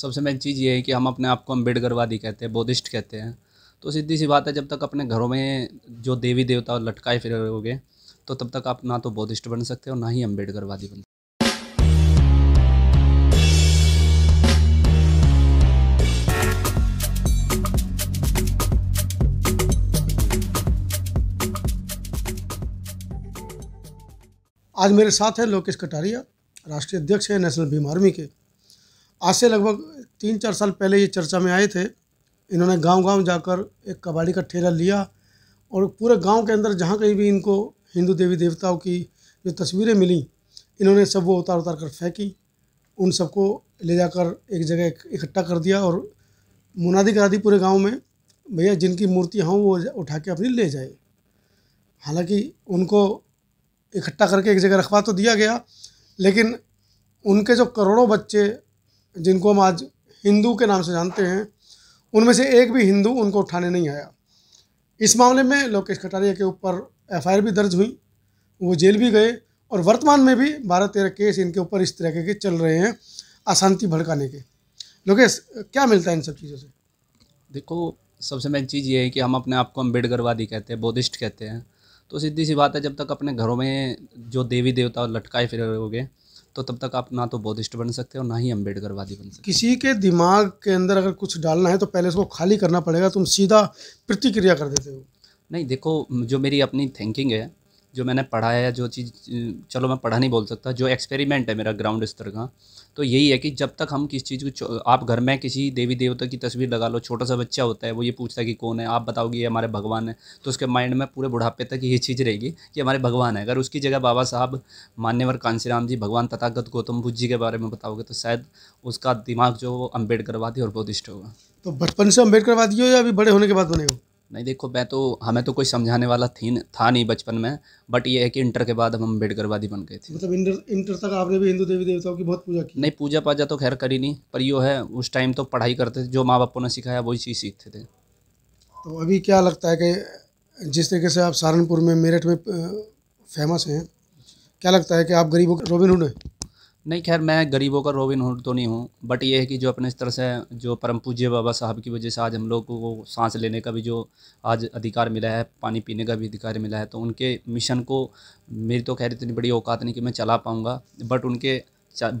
सबसे मेन चीज़ ये है कि हम अपने आप को वादी कहते हैं बौद्धिस्ट कहते हैं तो सीधी सी बात है जब तक अपने घरों में जो देवी देवता लटकाए हो गए तो तब तक आप ना तो बौद्धिस्ट बन सकते हो ना ही अम्बेडकरवादी बन सकते आज मेरे साथ है लोकेश कटारिया राष्ट्रीय अध्यक्ष है नेशनल भीम आर्मी के आज से लगभग तीन चार साल पहले ये चर्चा में आए थे इन्होंने गांव-गांव जाकर एक कबाड़ी का ठेला लिया और पूरे गांव के अंदर जहाँ कहीं भी इनको हिंदू देवी देवताओं की जो तस्वीरें मिली इन्होंने सब वो उतार उतार कर फेंकी उन सबको ले जाकर एक जगह इकट्ठा कर दिया और मुनादी करा दी पूरे गाँव में भैया जिनकी मूर्ति हों वो उठा के अपनी ले जाए हालांकि उनको इकट्ठा करके एक जगह रखवा तो दिया गया लेकिन उनके जो करोड़ों बच्चे जिनको हम आज हिंदू के नाम से जानते हैं उनमें से एक भी हिंदू उनको उठाने नहीं आया इस मामले में लोकेश कटारिया के ऊपर एफ भी दर्ज हुई वो जेल भी गए और वर्तमान में भी बारह तेरह केस इनके ऊपर इस तरह के चल रहे हैं अशांति भड़काने के लोकेश क्या मिलता है इन सब चीज़ों से देखो सबसे मेन चीज़ ये है कि हम अपने आप को अम्बेडकरवादी कहते हैं बौद्धिस्ट कहते हैं तो सीधी सी बात है जब तक अपने घरों में जो देवी देवता लटकाए फिर होगे तो तब तक आप ना तो बौद्धिस्ट बन सकते हो ना ही अम्बेडकरवादी बन सकते किसी के दिमाग के अंदर अगर कुछ डालना है तो पहले उसको खाली करना पड़ेगा तुम सीधा प्रतिक्रिया कर देते हो नहीं देखो जो मेरी अपनी थिंकिंग है जो मैंने पढ़ा है जो चीज़ चलो मैं पढ़ा नहीं बोल सकता जो एक्सपेरिमेंट है मेरा ग्राउंड स्तर का तो यही है कि जब तक हम किस चीज़ को आप घर में किसी देवी देवता की तस्वीर लगा लो छोटा सा बच्चा होता है वो ये पूछता है कि कौन है आप बताओगे ये हमारे भगवान है तो उसके माइंड में पूरे बुढ़ापे तक ये चीज़ रहेगी कि हमारे भगवान है अगर उसकी जगह बाबा साहब मान्यवर कांसीराम जी भगवान तथागत गौतम बुद्ध जी के बारे में बताओगे तो शायद उसका दिमाग जो वो अम्बेडकरवादी और बुद्धिस्ट होगा तो बचपन से अम्बेडकरवादी हो या अभी बड़े होने के बाद बने हो नहीं देखो मैं तो हमें तो कोई समझाने वाला थी था नहीं बचपन में बट ये है कि इंटर के बाद हम अम्बेडकरवादी बन गए थे मतलब इंटर इंटर तक आपने भी हिंदू देवी देवताओं की बहुत पूजा की नहीं पूजा पाजा तो खैर करी नहीं पर यो है उस टाइम तो पढ़ाई करते थे जो माँ बापों ने सिखाया वही चीज़ सीखते थे तो अभी क्या लगता है कि जिस तरीके से आप सहारनपुर में मेरठ में फेमस हैं क्या लगता है कि आप गरीबों के रोबिन हैं नहीं खैर मैं गरीबों का रोबिन हूँ तो नहीं हूँ बट ये है कि जो अपने इस तरह से जो परम पूज्य बाबा साहब की वजह से आज हम लोग को सांस लेने का भी जो आज अधिकार मिला है पानी पीने का भी अधिकार मिला है तो उनके मिशन को मेरी तो खैर इतनी बड़ी औकात नहीं कि मैं चला पाऊँगा बट उनके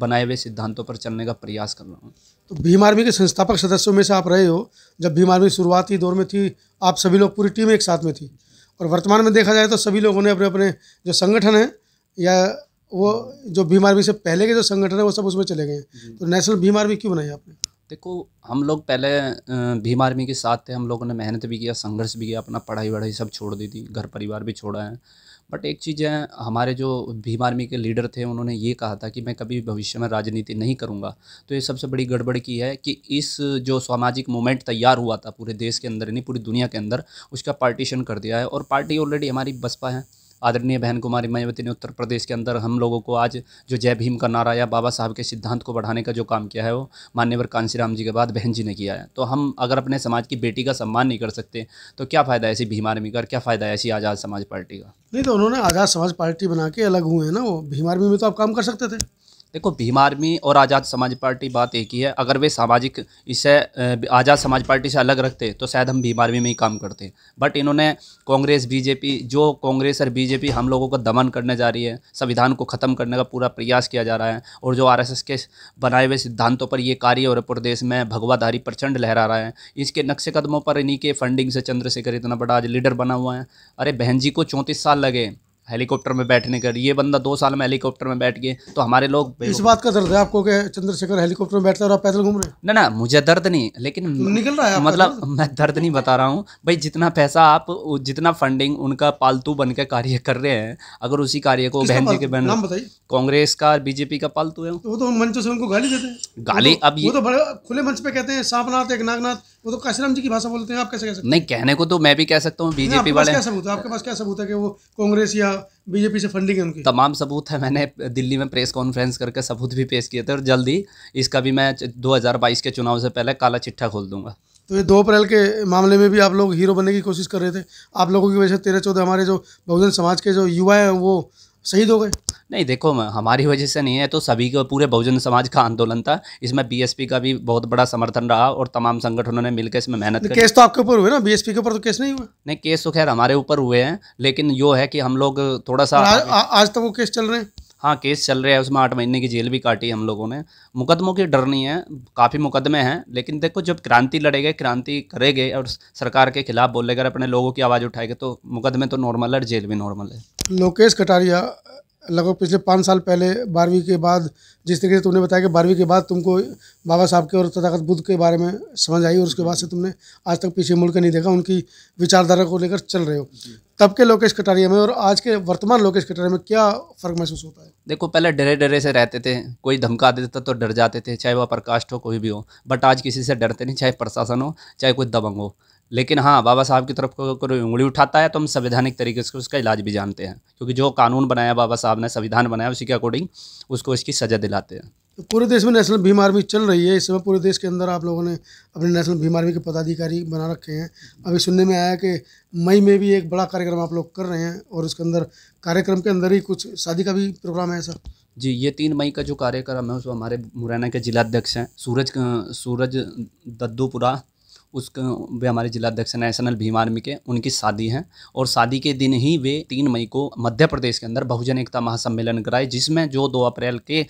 बनाए हुए सिद्धांतों पर चलने का प्रयास कर रहा हूँ तो भीम आर्मी के संस्थापक सदस्यों में से आप रहे हो जब भीम आर्मी शुरुआती दौर में थी आप सभी लोग पूरी टीम एक साथ में थी और वर्तमान में देखा जाए तो सभी लोगों ने अपने अपने जो संगठन हैं या वो जो भीम आर्मी से पहले के जो संगठन है वो सब उसमें चले गए तो नेशनल भीम आर्मी क्यों बनाई आपने देखो हम लोग पहले भीम आर्मी के साथ थे हम लोगों ने मेहनत भी किया संघर्ष भी किया अपना पढ़ाई वढ़ाई सब छोड़ दी थी घर परिवार भी छोड़ा है बट एक चीज़ है हमारे जो भीम आर्मी के लीडर थे उन्होंने ये कहा था कि मैं कभी भविष्य में राजनीति नहीं करूँगा तो ये सबसे बड़ी गड़बड़ की है कि इस जो सामाजिक मूवमेंट तैयार हुआ था पूरे देश के अंदर नहीं पूरी दुनिया के अंदर उसका पार्टीशन कर दिया है और पार्टी ऑलरेडी हमारी बसपा है आदरणीय बहन कुमारी मायावती ने उत्तर प्रदेश के अंदर हम लोगों को आज जो जय भीम का नारा या बाबा साहब के सिद्धांत को बढ़ाने का जो काम किया है वो मान्यवर राम जी के बाद बहन जी ने किया है तो हम अगर अपने समाज की बेटी का सम्मान नहीं कर सकते तो क्या फ़ायदा ऐसी भीम आर्मी का क्या फ़ायदा ऐसी आज़ाद समाज पार्टी का नहीं तो उन्होंने आज़ाद समाज पार्टी बना के अलग हुए हैं ना वो भीम आर्मी में तो आप काम कर सकते थे देखो भीम आर्मी और आज़ाद समाज पार्टी बात एक ही है अगर वे सामाजिक इसे आज़ाद समाज पार्टी से अलग रखते तो शायद हम भीम आर्मी में ही काम करते बट इन्होंने कांग्रेस बीजेपी जो कांग्रेस और बीजेपी हम लोगों का दमन करने जा रही है संविधान को ख़त्म करने का पूरा प्रयास किया जा रहा है और जो आर के बनाए हुए सिद्धांतों पर ये कार्य और प्रदेश में भगवाधारी प्रचंड लहरा रहा है इसके नक्शे कदमों पर इन्हीं के फंडिंग से चंद्रशेखर इतना बड़ा आज लीडर बना हुआ है अरे बहन जी को चौंतीस साल लगे हेलीकॉप्टर में बैठने का ये बंदा दो साल में हेलीकॉप्टर में बैठ गए तो हमारे लोग इस बात का दर्द है आपको कि चंद्रशेखर हेलीकॉप्टर में बैठता और आप पैदल घूम रहे ना ना मुझे दर्द नहीं लेकिन तो निकल रहा है मतलब मैं दर्द नहीं बता रहा हूँ भाई जितना पैसा आप जितना फंडिंग उनका पालतू बन के कार्य कर रहे हैं अगर उसी कार्य को बहन जी के बहन कांग्रेस का बीजेपी का पालतू है वो तो मंच से उनको गाली देते हैं गाली तो- अब ये तो बड़े खुले मंच पे कहते हैं सांपनाथ एक नागनाथ वो तो कैशराम जी की भाषा बोलते हैं आप कैसे कह सकते नहीं कहने को तो मैं भी कह सकता हूँ बीजेपी वाले क्या सबूत है आपके पास क्या सबूत है कि वो कांग्रेस या बीजेपी से फंडिंग है उनकी तमाम सबूत है मैंने दिल्ली में प्रेस कॉन्फ्रेंस करके सबूत भी पेश किए थे और जल्दी इसका भी मैं 2022 के चुनाव से पहले काला चिट्ठा खोल दूंगा तो ये दो अप्रैल के मामले में भी आप लोग हीरो बनने की कोशिश कर रहे थे आप लोगों की वजह से तेरह चौदह हमारे जो बहुजन समाज के जो युवा हैं वो शहीद हो गए नहीं देखो हमारी वजह से नहीं है तो सभी को पूरे बहुजन समाज का आंदोलन था इसमें बीएसपी का भी बहुत बड़ा समर्थन रहा और तमाम संगठनों ने मिलकर इसमें मेहनत की केस तो आपके ऊपर हुए ना बीएसपी के ऊपर तो केस नहीं हुआ नहीं केस तो खैर हमारे ऊपर हुए हैं लेकिन यो है कि हम लोग थोड़ा सा आज तक वो केस चल रहे हैं हाँ केस चल रहा है उसमें आठ महीने की जेल भी काटी हम लोगों ने मुकदमों की डर नहीं है काफ़ी मुकदमे हैं लेकिन देखो जब क्रांति लड़ेगा क्रांति करेंगे और सरकार के खिलाफ बोलेगा अपने लोगों की आवाज़ उठाएगा तो मुकदमे तो नॉर्मल है जेल भी नॉर्मल है लोकेश कटारिया लगभग पिछले पाँच साल पहले बारहवीं के बाद जिस तरीके से तुमने बताया कि बारहवीं के बाद तुमको बाबा साहब के और तथागत बुद्ध के बारे में समझ आई और उसके बाद से तुमने आज तक पीछे मुड़ के नहीं देखा उनकी विचारधारा को लेकर चल रहे हो तब के लोकेश कटारिया में और आज के वर्तमान लोकेश कटारिया में क्या फ़र्क महसूस होता है देखो पहले डरे डरे से रहते थे कोई धमका देता था तो डर जाते थे चाहे वह प्रकाष्ठ हो कोई भी हो बट आज किसी से डरते नहीं चाहे प्रशासन हो चाहे कोई दबंग हो लेकिन हाँ बाबा साहब की तरफ कोई उंगली उठाता है तो हम संवैधानिक तरीके से उसका इलाज भी जानते हैं क्योंकि जो कानून बनाया बाबा साहब ने संविधान बनाया उसी के अकॉर्डिंग उसको इसकी सज़ा दिलाते हैं तो पूरे देश में नेशनल भीम आर्मी चल रही है इस समय पूरे देश के अंदर आप लोगों ने अपने नेशनल भीम आर्मी के पदाधिकारी बना रखे हैं अभी सुनने में आया कि मई में भी एक बड़ा कार्यक्रम आप लोग कर रहे हैं और उसके अंदर कार्यक्रम के अंदर ही कुछ शादी का भी प्रोग्राम है सर जी ये तीन मई का जो कार्यक्रम है उसमें हमारे मुरैना के जिलाध्यक्ष हैं सूरज सूरज दद्दूपुरा उसका वे हमारे जिला अध्यक्ष नेशनल भीम आर्मी के उनकी शादी है और शादी के दिन ही वे तीन मई को मध्य प्रदेश के अंदर बहुजन एकता महासम्मेलन कराए जिसमें जो दो अप्रैल के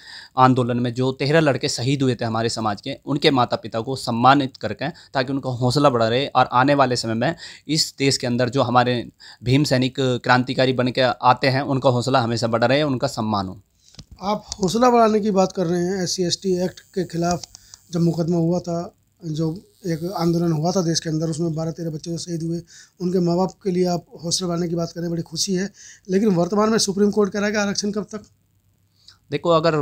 आंदोलन में जो तेरह लड़के शहीद हुए थे हमारे समाज के उनके माता पिता को सम्मानित करके ताकि उनका हौसला बढ़ा रहे और आने वाले समय में इस देश के अंदर जो हमारे भीम सैनिक क्रांतिकारी बन के आते हैं उनका हौसला हमेशा बढ़ा रहे उनका सम्मान हो आप हौसला बढ़ाने की बात कर रहे हैं एस सी एक्ट के खिलाफ जब मुकदमा हुआ था जो एक आंदोलन हुआ था देश के अंदर उसमें बारह तेरह बच्चे जो शहीद हुए उनके माँ बाप के लिए आप हौसले बढ़ाने की बात करें बड़ी खुशी है लेकिन वर्तमान में सुप्रीम कोर्ट कराएगा आरक्षण कब तक देखो अगर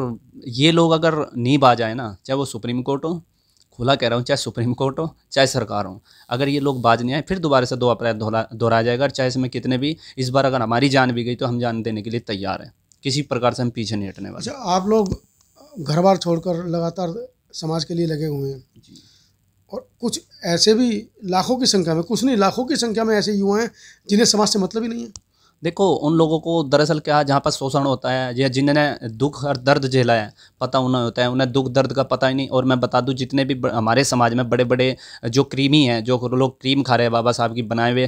ये लोग अगर नींब आ जाए ना चाहे वो सुप्रीम कोर्ट हो खुला कह रहा हूँ चाहे सुप्रीम कोर्ट हो चाहे सरकार हो अगर ये लोग बाज नहीं आए फिर दोबारा से दो अप्रैल दोहराया जाएगा चाहे इसमें कितने भी इस बार अगर हमारी जान भी गई तो हम जान देने के लिए तैयार हैं किसी प्रकार से हम पीछे नहीं हटने वाले अच्छा आप लोग घर बार छोड़कर लगातार समाज के लिए लगे हुए हैं और कुछ ऐसे भी लाखों की संख्या में कुछ नहीं लाखों की संख्या में ऐसे युवा हैं जिन्हें समाज से मतलब ही नहीं है देखो उन लोगों को दरअसल क्या जहाँ पर शोषण होता है या जिन्होंने दुख और दर्द झेला है पता उन्हें होता है उन्हें दुख दर्द का पता ही नहीं और मैं बता दूँ जितने भी हमारे समाज में बड़े बड़े जो क्रीमी हैं जो लोग क्रीम खा रहे हैं बाबा साहब की बनाए हुए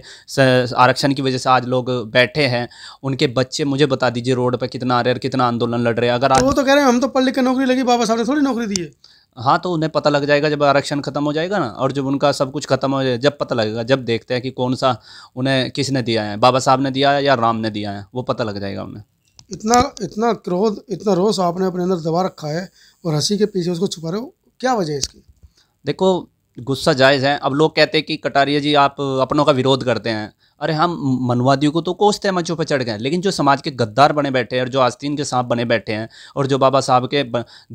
आरक्षण की वजह से आज लोग बैठे हैं उनके बच्चे मुझे बता दीजिए रोड पर कितना आ रहे हैं कितना आंदोलन लड़ रहे हैं अगर तो वो तो कह रहे हैं हम तो पढ़ लिख नौकरी लगी बाबा साहब ने थोड़ी नौकरी दी है हाँ तो उन्हें पता लग जाएगा जब आरक्षण ख़त्म हो जाएगा ना और जब उनका सब कुछ ख़त्म हो जाएगा जब पता लगेगा जब देखते हैं कि कौन सा उन्हें किसने दिया है बाबा साहब ने दिया है या राम ने दिया है वो पता लग जाएगा उन्हें इतना इतना क्रोध इतना रोष आपने अपने अंदर दबा रखा है और हंसी के पीछे उसको छुपा रहे हो क्या वजह है इसकी देखो गुस्सा जायज़ है अब लोग कहते हैं कि कटारिया जी आप अपनों का विरोध करते हैं अरे हम मनवादियों को तो कोसते हैं मंचों पर चढ़ गए लेकिन जो समाज के गद्दार बने बैठे हैं और जो आस्तीन के सांप बने बैठे हैं और जो बाबा साहब के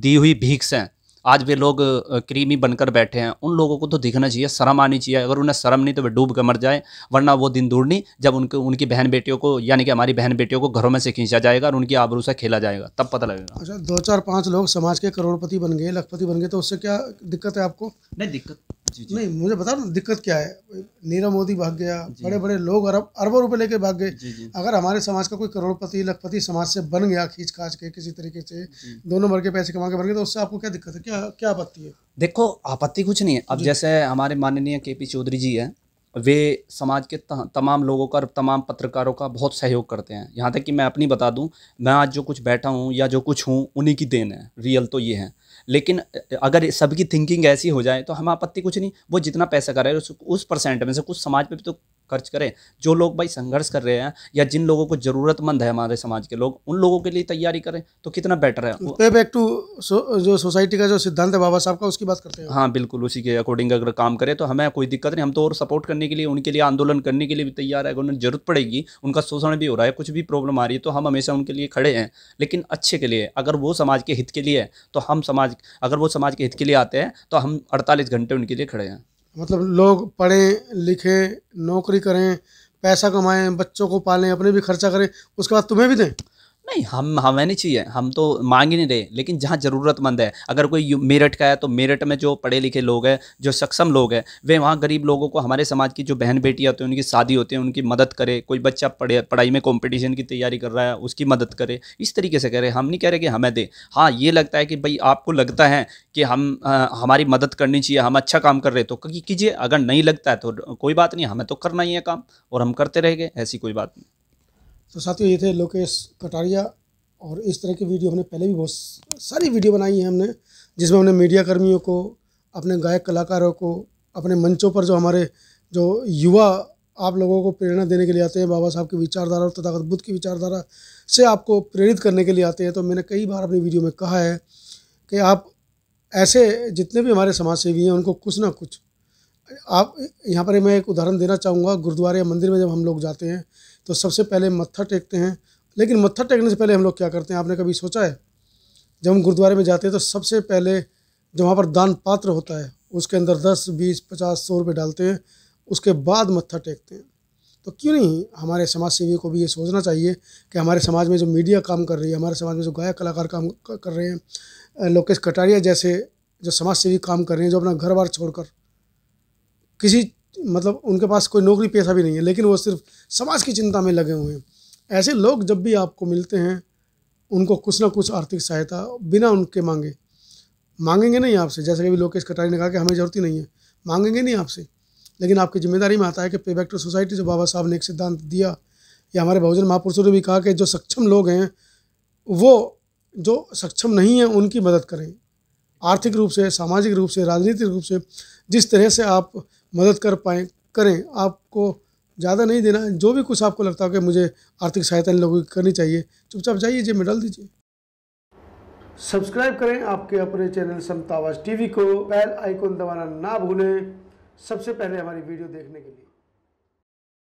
दी हुई भीख हैं आज वे लोग क्रीमी बनकर बैठे हैं उन लोगों को तो दिखना चाहिए शर्म आनी चाहिए अगर उन्हें शर्म नहीं तो वे डूब कर मर जाए वरना वो दिन दूर नहीं जब उनके उनकी बहन बेटियों को यानी कि हमारी बहन बेटियों को घरों में से खींचा जाएगा और उनकी आबरू से खेला जाएगा तब पता लगेगा अच्छा दो चार पाँच लोग समाज के करोड़पति बन गए लखपति बन गए तो उससे क्या दिक्कत है आपको नहीं दिक्कत नहीं मुझे बता ना दिक्कत क्या है नीरव मोदी भाग गया बड़े बड़े लोग अरब अरबों रुपए लेके भाग गए अगर हमारे समाज का कोई करोड़पति लखपति समाज से बन गया खींच खाच के किसी तरीके से दोनों भर के पैसे कमा के भर गए तो उससे आपको क्या दिक्कत है क्या क्या आपत्ति है देखो आपत्ति कुछ नहीं है अब जैसे हमारे माननीय के पी चौधरी जी है वे समाज के तमाम लोगों का तमाम पत्रकारों का बहुत सहयोग करते हैं यहाँ तक कि मैं अपनी बता दूँ मैं आज जो कुछ बैठा हूँ या जो कुछ हूँ उन्हीं की देन है रियल तो ये है लेकिन अगर सबकी थिंकिंग ऐसी हो जाए तो हम आपत्ति कुछ नहीं वो जितना पैसा कर रहे हैं उस, उस परसेंट में से कुछ समाज पे भी तो खर्च करें जो लोग भाई संघर्ष कर रहे हैं या जिन लोगों को ज़रूरतमंद है हमारे समाज के लोग उन लोगों के लिए तैयारी करें तो कितना बेटर है बैक टू जो सोसाइटी का जो सिद्धांत है बाबा साहब का उसकी बात करते हैं हाँ बिल्कुल उसी के अकॉर्डिंग अगर काम करें तो हमें कोई दिक्कत नहीं हम तो और सपोर्ट करने के लिए उनके लिए आंदोलन करने के लिए भी तैयार है उन्हें जरूरत पड़ेगी उनका शोषण भी हो रहा है कुछ भी प्रॉब्लम आ रही है तो हम हमेशा उनके लिए खड़े हैं लेकिन अच्छे के लिए अगर वो समाज के हित के लिए है तो हम समाज अगर वो समाज के हित के लिए आते हैं तो हम अड़तालीस घंटे उनके लिए खड़े हैं मतलब लोग पढ़ें लिखें नौकरी करें पैसा कमाएं बच्चों को पालें अपने भी खर्चा करें उसके बाद तुम्हें भी दें नहीं हम हमें नहीं चाहिए हम तो मांग ही नहीं रहे लेकिन जहाँ ज़रूरतमंद है अगर कोई मेरठ का है तो मेरठ में जो पढ़े लिखे लोग हैं जो सक्षम लोग हैं वे वहाँ गरीब लोगों को हमारे समाज की जो बहन बेटियाँ होती हैं उनकी शादी होती है उनकी मदद करे कोई बच्चा पढ़े पढ़ाई में कॉम्पिटिशन की तैयारी कर रहा है उसकी मदद करे इस तरीके से करे हम नहीं कह रहे कि हमें दे हाँ ये लगता है कि भाई आपको लगता है कि हम आ, हमारी मदद करनी चाहिए हम अच्छा काम कर रहे तो कीजिए अगर नहीं लगता है तो कोई बात नहीं हमें तो करना ही है काम और हम करते रह ऐसी कोई बात नहीं तो साथियों ये थे लोकेश कटारिया और इस तरह की वीडियो हमने पहले भी बहुत सारी वीडियो बनाई है हमने जिसमें हमने मीडिया कर्मियों को अपने गायक कलाकारों को अपने मंचों पर जो हमारे जो युवा आप लोगों को प्रेरणा देने के लिए आते हैं बाबा साहब की विचारधारा और तथागत बुद्ध की विचारधारा से आपको प्रेरित करने के लिए आते हैं तो मैंने कई बार अपनी वीडियो में कहा है कि आप ऐसे जितने भी हमारे समाजसेवी हैं उनको कुछ ना कुछ आप यहाँ पर मैं एक उदाहरण देना चाहूँगा गुरुद्वारे या मंदिर में जब हम लोग जाते हैं तो सबसे पहले मत्था टेकते हैं लेकिन मत्था टेकने से पहले हम लोग क्या करते हैं आपने कभी सोचा है जब हम गुरुद्वारे में जाते हैं तो सबसे पहले जो वहाँ पर दान पात्र होता है उसके अंदर दस बीस पचास सौ रुपये डालते हैं उसके बाद मत्था टेकते हैं तो क्यों नहीं हमारे समाज सेवी को भी ये सोचना चाहिए कि हमारे समाज में जो मीडिया काम कर रही है हमारे समाज में जो गायक कलाकार काम कर रहे हैं लोकेश कटारिया जैसे जो समाज सेवी काम कर रहे हैं जो अपना घर बार छोड़कर किसी मतलब उनके पास कोई नौकरी पैसा भी नहीं है लेकिन वो सिर्फ समाज की चिंता में लगे हुए हैं ऐसे लोग जब भी आपको मिलते हैं उनको कुछ ना कुछ आर्थिक सहायता बिना उनके मांगे मांगेंगे नहीं आपसे जैसे कि अभी लोकेश कटारी ने कहा कि हमें ज़रूरत ही नहीं है मांगेंगे नहीं आपसे लेकिन आपकी जिम्मेदारी में आता है कि पे बैक टू सोसाइटी जो बाबा साहब ने एक सिद्धांत दिया या हमारे बहुजन महापुरुषों ने भी कहा कि जो सक्षम लोग हैं वो जो सक्षम नहीं हैं उनकी मदद करें आर्थिक रूप से सामाजिक रूप से राजनीतिक रूप से जिस तरह से आप मदद कर पाएँ करें आपको ज़्यादा नहीं देना जो भी कुछ आपको लगता हो कि मुझे आर्थिक सहायता इन लोगों की करनी चाहिए चुपचाप जाइए जेब में डाल दीजिए सब्सक्राइब करें आपके अपने चैनल समतावाज टीवी को बेल आइकॉन दबाना ना भूलें सबसे पहले हमारी वीडियो देखने के लिए